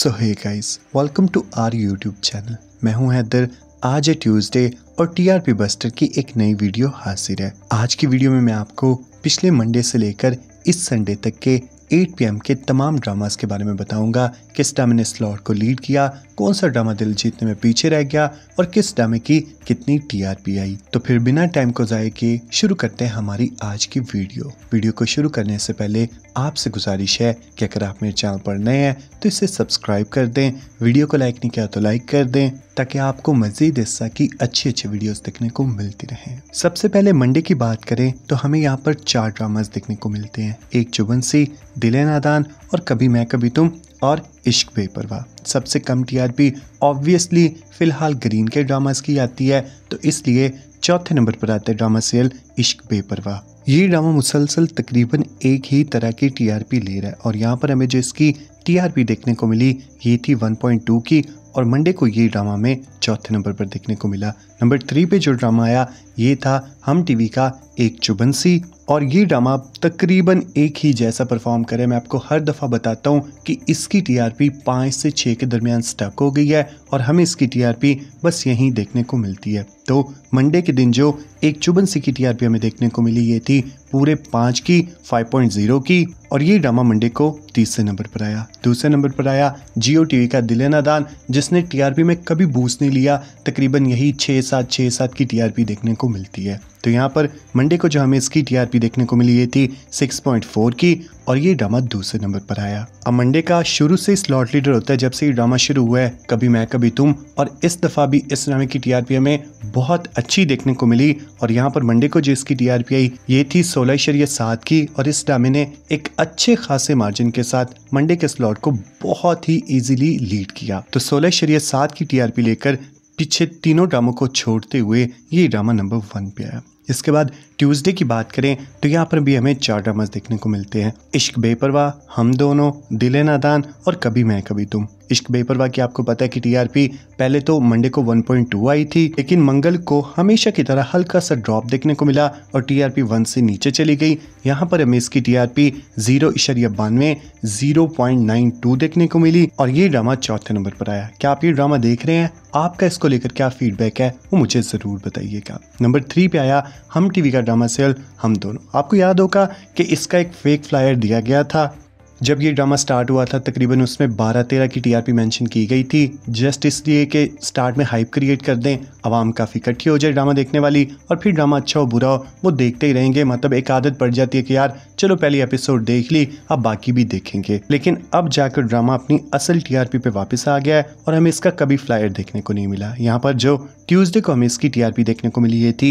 so hey guys welcome to our YouTube channel मैं हूं हैदर आज है ट्यूसडे और टीआरपी बस्टर की एक नई वीडियो हाजिर है आज की वीडियो में मैं आपको पिछले मंडे से लेकर इस संडे तक के 8 पीएम के तमाम ड्रामास के बारे में बताऊंगा किस ड्रामे ने स्लॉट को लीड किया कौन सा ड्रामा दिल जीतने में पीछे रह गया और किस ड्रामे की कितनी टीआरपी आई तो फिर बिना टाइम को जाए के शुरू करते हैं हमारी आज की वीडियो वीडियो को शुरू करने से पहले आपसे गुजारिश है कि अगर आप मेरे चैनल पर नए हैं तो इसे सब्सक्राइब कर दें वीडियो को लाइक नहीं किया तो लाइक कर दें ताकि आपको मजीद हिस्सा की अच्छी अच्छी वीडियोस देखने को मिलती रहे सबसे पहले मंडे की बात करें तो हमें यहाँ पर चार ड्रामाज देखने को मिलते हैं एक चुबन सी दिले नादान और कभी मैं कभी तुम और इश्क बेपरवाह सबसे कम टीआरपी ऑब्वियसली फिलहाल ग्रीन के ड्रामाज की आती है तो इसलिए चौथे नंबर पर आते ड्रामा सीरियल इश्क बेपरवाह ये ड्रामा मुसलसल तकरीबन एक ही तरह की टीआरपी ले रहा है और यहाँ पर हमें जो इसकी टीआरपी देखने को मिली ये थी 1.2 की और मंडे को ये ड्रामा में चौथे नंबर पर देखने को मिला नंबर थ्री पे जो ड्रामा आया ये था हम टीवी का एक चुबंसी और ये ड्रामा तकरीबन एक ही जैसा परफॉर्म करे मैं आपको हर दफ़ा बताता हूँ कि इसकी टीआरपी पाँच से छः के दरमियान स्टक हो गई है और हमें इसकी टीआरपी बस यहीं देखने को मिलती है तो मंडे के दिन जो एक चुबन सी की टीआरपी हमें देखने को मिली ये थी पूरे पाँच की 5.0 की और ये ड्रामा मंडे को तीसरे नंबर पर आया दूसरे नंबर पर आया जियो टीवी का दिले नादान जिसने टीआरपी में कभी बूस नहीं लिया तकरीबन यही छः सात छः सात की टीआरपी देखने को मिलती है तो यहाँ पर मंडे को जो हमें इसकी टीआरपी देखने को मिली ये थी 6.4 की और ये ड्रामा दूसरे नंबर पर आया अब मंडे का शुरू से स्लॉट लीडर होता है जब से ये ड्रामा शुरू हुआ है कभी मैं कभी तुम और इस दफ़ा भी इस ड्रामे की टीआरपी हमें बहुत अच्छी देखने को मिली और यहाँ पर मंडे को जो इसकी टीआरपी आई ये थी सोलह इशरिया सात की और इस ड्रामे ने एक अच्छे खासे मार्जिन के साथ मंडे के स्लॉट को बहुत ही इजिली लीड किया तो सोलह इशरिया सात की टीआरपी लेकर पीछे तीनों ड्रामों को छोड़ते हुए ये ड्रामा नंबर वन पे आया इसके बाद ट्यूसडे की बात करें तो यहाँ पर भी हमें चार ड्रामा देखने को मिलते हैं इश्क बेपरवाह हम दोनों दिले नादान और कभी मैं कभी तुम इश्क बेपरवा की आपको पता है कि टीआरपी पहले तो मंडे को 1.2 आई थी लेकिन मंगल को हमेशा की तरह हल्का सा ड्रॉप देखने को मिला और टीआरपी वन से नीचे चली गई यहाँ पर हमें इसकी टीआरपी जीरो इशरिया बानवे जीरो नाइन टू देखने को मिली और ये ड्रामा चौथे नंबर पर आया क्या आप ये ड्रामा देख रहे हैं आपका इसको लेकर क्या फीडबैक है वो मुझे ज़रूर बताइएगा नंबर थ्री पे आया हम टीवी का ड्रामा सेल हम दोनों आपको याद होगा कि इसका एक फेक फ्लायर दिया गया था जब ये ड्रामा स्टार्ट हुआ था तकरीबन उसमें बारह तेरह की टीआरपी मेंशन की गई थी जस्ट इसलिए कि स्टार्ट में हाइप क्रिएट कर दें आवाम काफ़ी इकट्ठी हो जाए ड्रामा देखने वाली और फिर ड्रामा अच्छा हो बुरा हो वो देखते ही रहेंगे मतलब एक आदत पड़ जाती है कि यार चलो पहले एपिसोड देख ली अब बाकी भी देखेंगे लेकिन अब जाकर ड्रामा अपनी असल टीआरपी पे वापस आ गया है और हमें इसका कभी फ्लायर देखने को नहीं मिला यहाँ पर जो ट्यूजडे को हमें इसकी टीआरपी देखने को मिली ये थी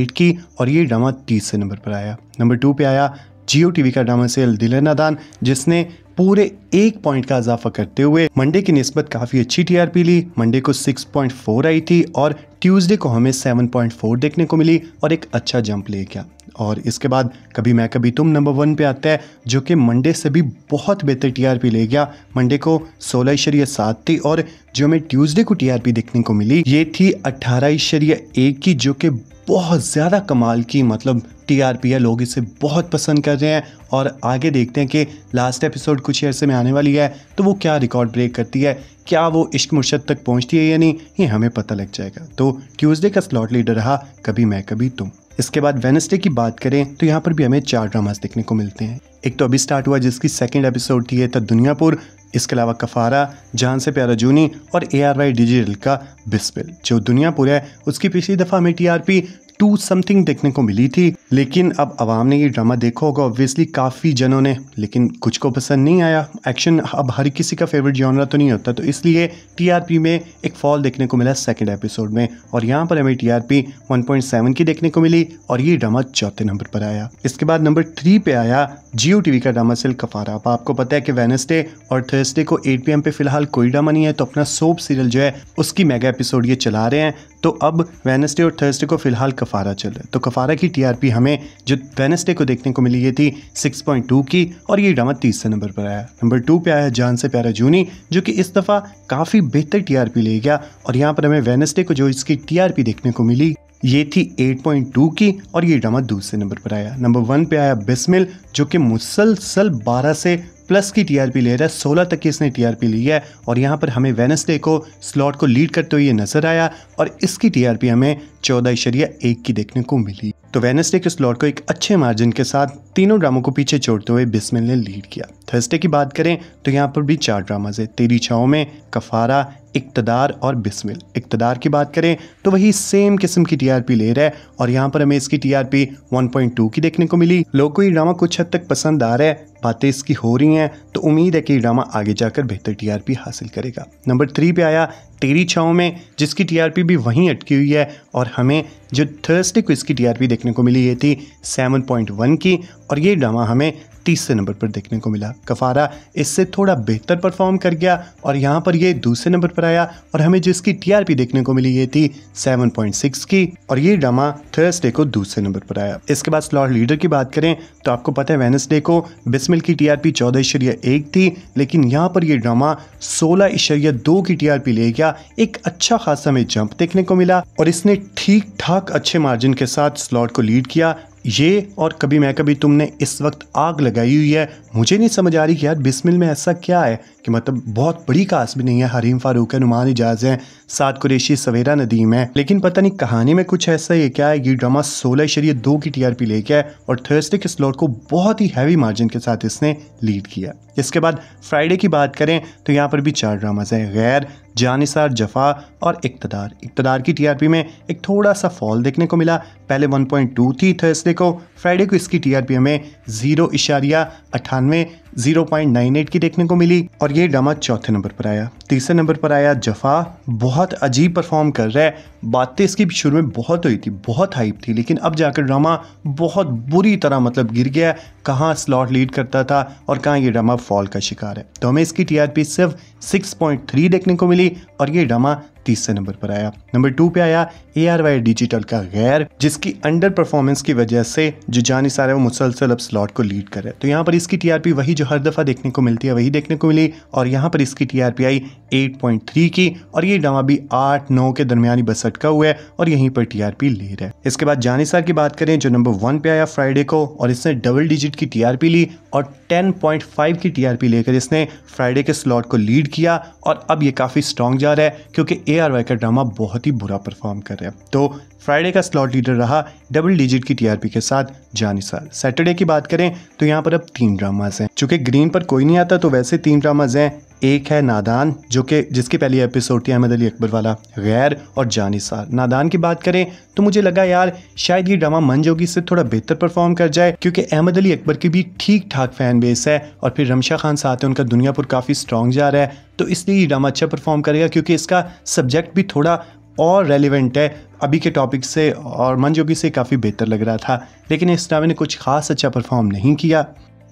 एट की और ये ड्रामा तीसरे नंबर पर आया नंबर टू पे आया जियो टीवी का सेल दिलन नदान जिसने पूरे एक पॉइंट का इजाफा करते हुए मंडे की नस्बत काफ़ी अच्छी टीआरपी ली मंडे को 6.4 आई थी और ट्यूसडे को हमें 7.4 देखने को मिली और एक अच्छा जंप ले गया और इसके बाद कभी मैं कभी तुम नंबर वन पे आता है जो कि मंडे से भी बहुत बेहतर टीआरपी ले गया मंडे को सोलह ईश्वरीय सात थी और जो हमें ट्यूसडे को टीआरपी देखने को मिली ये थी अट्ठारह इशरिया एक की जो कि बहुत ज़्यादा कमाल की मतलब टी आर पी है लोग इसे बहुत पसंद कर रहे हैं और आगे देखते हैं कि लास्ट एपिसोड कुछ अर्से में आने वाली है तो वो क्या रिकॉर्ड ब्रेक करती है क्या वो इश्क मुर्शद तक पहुंचती है या नहीं ये हमें पता लग जाएगा तो ट्यूसडे का स्लॉट लीडर रहा कभी मैं कभी तुम इसके बाद वेनसडे की बात करें तो यहाँ पर भी हमें चार ड्रामास देखने को मिलते हैं एक तो अभी स्टार्ट हुआ जिसकी सेकेंड एपिसोड थी है दुनियापुर इसके अलावा कफारा जान से प्यारा जूनी और ए आर वाई डिजिटल का बिस्पिल जो दुनियापुर है उसकी पिछली दफ़ा हमें T R P two something देखने को मिली थी लेकिन अब आवाम ने ये ड्रामा देखा होगा ऑब्वियसली काफ़ी जनों ने लेकिन कुछ को पसंद नहीं आया एक्शन अब हर किसी का फेवरेट जॉनरा तो नहीं होता तो इसलिए टीआरपी में एक फॉल देखने को मिला सेकेंड एपिसोड में और यहाँ पर हमें टीआरपी 1.7 की देखने को मिली और ये ड्रामा चौथे नंबर पर आया इसके बाद नंबर थ्री पे आया जियो टीवी का ड्रामा सिल कफारा अब आपको पता है कि वेनसडे और थर्सडे को 8 पीएम पे फिलहाल कोई ड्रामा नहीं है तो अपना सोप सीरियल जो है उसकी मेगा एपिसोड ये चला रहे हैं तो अब वेनसडे और थर्सडे को फिलहाल कफारा चल रहा है तो कफारा की टीआरपी हमें जो वेनसडे को देखने को मिली ये थी 6.2 की और ये ड्रामा तीसरे नंबर पर आया नंबर टू पे आया जान से प्यारा जूनी जो कि इस दफ़ा काफ़ी बेहतर टीआरपी ले गया और यहाँ पर हमें वेनसडे को जो इसकी टीआरपी देखने को मिली ये थी 8.2 की और ये ड्रामा दूसरे नंबर पर आया नंबर वन पे आया बिस्मिल जो कि मुसलसल 12 से प्लस की टीआरपी ले रहा है सोलह तक की इसने टीआरपी ली है और यहाँ पर हमें वेनसडे को स्लॉट को लीड करते हुए नजर आया और इसकी टीआरपी हमें चौदह इशरिया एक की देखने को मिली तो वेनसडे के स्लॉट को एक अच्छे मार्जिन के साथ तीनों ड्रामों को पीछे छोड़ते हुए बिस्मिल ने लीड किया थर्सडे की बात करें तो यहाँ पर भी चार ड्रामाज है तेरी छाओ में कफारा इकतदार और बिस्मिल इकतदार की बात करें तो वही सेम किस्म की टीआरपी ले रहा है और यहाँ पर हमें इसकी टीआरपी 1.2 की देखने को मिली लोग को ये ड्रामा कुछ हद तक पसंद आ रहा है बातें इसकी हो रही हैं तो उम्मीद है कि ये ड्रामा आगे जाकर बेहतर टीआरपी हासिल करेगा नंबर थ्री पे आया तेरी छाओ में जिसकी टीआरपी भी वहीं अटकी हुई है और हमें जो थर्सडे को इसकी टीआरपी देखने को मिली ये थी सेवन पॉइंट वन की और ये ड्रामा हमें तीसरे नंबर पर देखने को मिला कफारा इससे थोड़ा बेहतर परफॉर्म कर गया और यहाँ पर ये दूसरे नंबर पर आया और हमें जिसकी इसकी टीआरपी देखने को मिली ये थी 7.6 की और ये ड्रामा थर्सडे को दूसरे नंबर पर आया इसके बाद स्लॉट लीडर की बात करें तो आपको पता है वेनसडे को बिस्मिल की टीआरपी चौदह इशरिया एक थी लेकिन यहाँ पर यह ड्रामा सोलह इशरिया दो की टीआरपी ले गया एक अच्छा खासा में जंप देखने को मिला और इसने ठीक ठाक अच्छे मार्जिन के साथ स्लॉट को लीड किया ये और कभी मैं कभी तुमने इस वक्त आग लगाई हुई है मुझे नहीं समझ आ रही कि यार बिस्मिल में ऐसा क्या है कि मतलब बहुत बड़ी कास्ट भी नहीं है हरीम फ़ारूक है नुमान एजाज हैं सात कुरेशी सवेरा नदीम है लेकिन पता नहीं कहानी में कुछ ऐसा ही क्या है ये ड्रामा सोलह शरीय दो की टीआरपी लेके आए और थर्सडे के स्लॉट को बहुत ही हैवी मार्जिन के साथ इसने लीड किया इसके बाद फ्राइडे की बात करें तो यहाँ पर भी चार ड्रामाज हैं गैर जानिसार जफा और इकतदार इकतदार की टीआरपी में एक थोड़ा सा फॉल देखने को मिला पहले 1.2 थी थर्सडे को फ्राइडे को इसकी टीआरपी हमें जीरो इशारिया अठानवे एट की देखने को मिली और ये ड्रामा चौथे नंबर पर आया तीसरे नंबर पर आया जफा बहुत अजीब परफॉर्म कर रहा है बातें इसकी शुरू में बहुत हुई थी बहुत हाइप थी लेकिन अब जाकर ड्रामा बहुत बुरी तरह मतलब गिर गया कहाँ स्लॉट लीड करता था और कहाँ ये ड्रामा फॉल का शिकार है तो हमें इसकी टीआरपी सिर्फ 6.3 देखने को मिली और ये ड्रामा तीसरे नंबर पर आया नंबर टू पे आया ए आर वाई डिजिटल का गैर जिसकी अंडर परफॉर्मेंस की वजह से जो जानी है वो मुसलसल अब स्लॉट को लीड कर रहे तो यहाँ पर इसकी टीआरपी वही जो हर दफ़ा देखने को मिलती है वही देखने को मिली और यहाँ पर इसकी टीआरपी आई 8.3 की और ये ड्रामा भी 8 नौ के दरमिया बस अटका हुआ है और यहीं पर टीआरपी ले रहा है इसके बाद जानी सार की बात करें जो नंबर वन पे आया फ्राइडे को और इसने डबल डिजिट मिनट की टीआरपी ली और 10.5 की टीआरपी लेकर इसने फ्राइडे के स्लॉट को लीड किया और अब ये काफ़ी स्ट्रॉन्ग जा रहा है क्योंकि ए का ड्रामा बहुत ही बुरा परफॉर्म कर रहा है तो फ्राइडे का स्लॉट लीडर रहा डबल डिजिट की टीआरपी के साथ जानिसार सैटरडे की बात करें तो यहाँ पर अब तीन ड्रामाज हैं चूंकि ग्रीन पर कोई नहीं आता तो वैसे तीन ड्रामाज हैं एक है नादान जो कि जिसकी पहली एपिसोड थी अहमद अली अकबर वाला गैर और जानिसार नादान की बात करें तो मुझे लगा यार शायद ये ड्रामा मन जोगी से थोड़ा बेहतर परफॉर्म कर जाए क्योंकि अहमद अली अकबर की भी ठीक ठाक फैन बेस है और फिर रमशा खान साथ है उनका दुनियापुर काफ़ी स्ट्रॉन्ग जा रहा है तो इसलिए ये ड्रामा अच्छा परफॉर्म करेगा क्योंकि इसका सब्जेक्ट भी थोड़ा और रेलिवेंट है अभी के टॉपिक से और मन जोगी से काफ़ी बेहतर लग रहा था लेकिन इस ड्रामे ने कुछ खास अच्छा परफॉर्म नहीं किया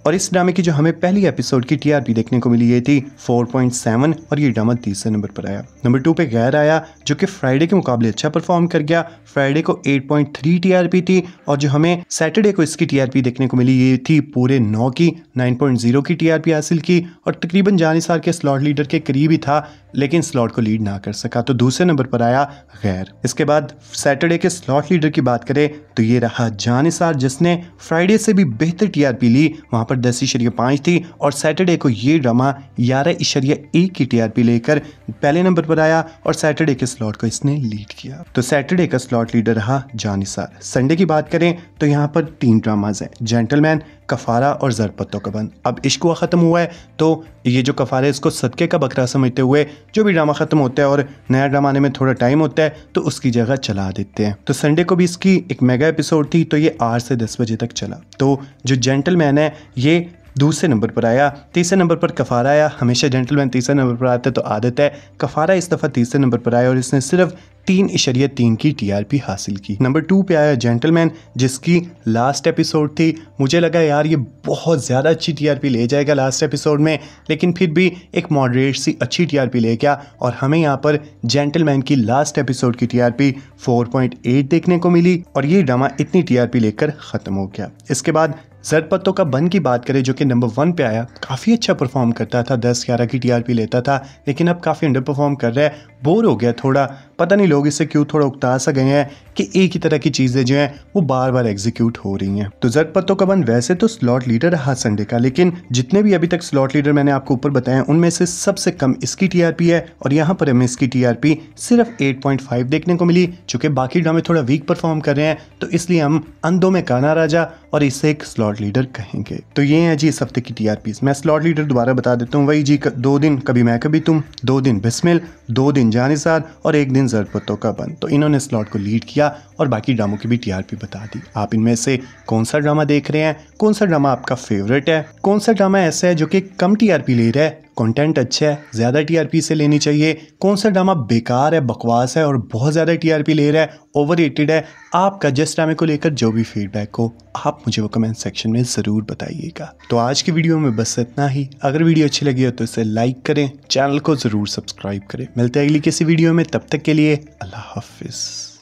और इस ड्रामे की जो हमें पहली एपिसोड की टीआरपी देखने को मिली ये थी 4.7 और ये ड्रामा तीसरे नंबर पर आया नंबर टू पे गैर आया जो कि फ्राइडे के मुकाबले अच्छा परफॉर्म कर गया फ्राइडे को 8.3 टीआरपी थी और जो हमें सैटरडे को इसकी टीआरपी देखने को मिली ये थी पूरे नौ की नाइन की टीआरपी हासिल की और तकरीबन जानिसार के स्लॉट लीडर के करीब ही था लेकिन स्लॉट को लीड ना कर सका तो दूसरे नंबर पर आया गैर इसके बाद सैटरडे के स्लॉट लीडर की बात करें तो ये रहा जानिसार जिसने फ्राइडे से भी बेहतर टीआरपी ली वहां पर पर दस इशरिया पाँच थी और सैटरडे को ये ड्रामा ग्यारह इशरिया एक की टीआरपी लेकर पहले नंबर पर आया और सैटरडे के स्लॉट को इसने लीड किया तो सैटरडे का स्लॉट लीडर रहा जानिसार संडे की बात करें तो यहाँ पर तीन ड्रामाज हैं जेंटलमैन कफ़ारा और का बंद अब इश्क हुआ ख़त्म हुआ है तो ये जो कफ़ारा है इसको सदक़े का बकरा समझते हुए जो भी ड्रामा ख़त्म होता है और नया ड्रामा आने में थोड़ा टाइम होता है तो उसकी जगह चला देते हैं तो संडे को भी इसकी एक मेगा एपिसोड थी तो ये आठ से दस बजे तक चला तो जो जेंटलमैन है ये दूसरे नंबर पर आया तीसरे नंबर पर कफारा आया हमेशा जेंटलमैन तीसरे नंबर पर आता है तो आदत है कफारा इस दफ़ा तीसरे नंबर पर आया और इसने सिर्फ तीन इशरिया तीन की टीआरपी हासिल की नंबर टू पे आया जेंटलमैन जिसकी लास्ट एपिसोड थी मुझे लगा यार ये बहुत ज़्यादा अच्छी टीआरपी ले जाएगा लास्ट एपिसोड में लेकिन फिर भी एक मॉडरेट सी अच्छी टीआरपी ले गया और हमें यहाँ पर जेंटलमैन की लास्ट एपिसोड की टीआरपी 4.8 देखने को मिली और ये ड्रामा इतनी टीआरपी लेकर ख़त्म हो गया इसके बाद जरपत्तों का बन की बात करें जो कि नंबर वन पे आया काफ़ी अच्छा परफॉर्म करता था दस ग्यारह की टीआरपी लेता था लेकिन अब काफ़ी अंडर परफॉर्म कर रहा है बोर हो गया थोड़ा पता नहीं लोग इससे क्यों थोड़ा उकता सा गए हैं कि एक ही तरह की चीज़ें जो हैं वो बार बार एग्जीक्यूट हो रही हैं तो पत्तों का बन वैसे तो स्लॉट लीडर रहा संडे का लेकिन जितने भी अभी तक स्लॉट लीडर मैंने आपको ऊपर बताए उनमें से सबसे कम इसकी टीआरपी है और यहाँ पर हमें इसकी टीआरपी सिर्फ एट देखने को मिली चूंकि बाकी ड्रामे थोड़ा वीक परफॉर्म कर रहे हैं तो इसलिए हम अंधो में काना राजा और इसे एक स्लॉट लीडर कहेंगे तो ये है जी इस हफ्ते की टीआरपी मैं स्लॉट लीडर दोबारा बता देता हूँ वही जी दो दिन कभी मैं कभी तुम दो दिन बिस्मिल दो दिन जहानी और एक दिन जरपतों का बंद तो इन्होंने स्लॉट को लीड किया और बाकी ड्रामों की भी टीआरपी बता दी आप इनमें से कौन सा ड्रामा देख रहे हैं कौन सा ड्रामा आपका फेवरेट है कौन सा ड्रामा ऐसा है जो कि कम टीआरपी ले रहा है कंटेंट अच्छा है ज़्यादा टीआरपी से लेनी चाहिए कौन सा ड्रामा बेकार है बकवास है और बहुत ज़्यादा टीआरपी ले रहा है ओवर है आपका जिस ड्रामे को लेकर जो भी फीडबैक हो आप मुझे वो कमेंट सेक्शन में ज़रूर बताइएगा तो आज की वीडियो में बस इतना ही अगर वीडियो अच्छी लगी हो तो इसे लाइक करें चैनल को ज़रूर सब्सक्राइब करें मिलते हैं अगली किसी वीडियो में तब तक के लिए अल्लाह हाफिज़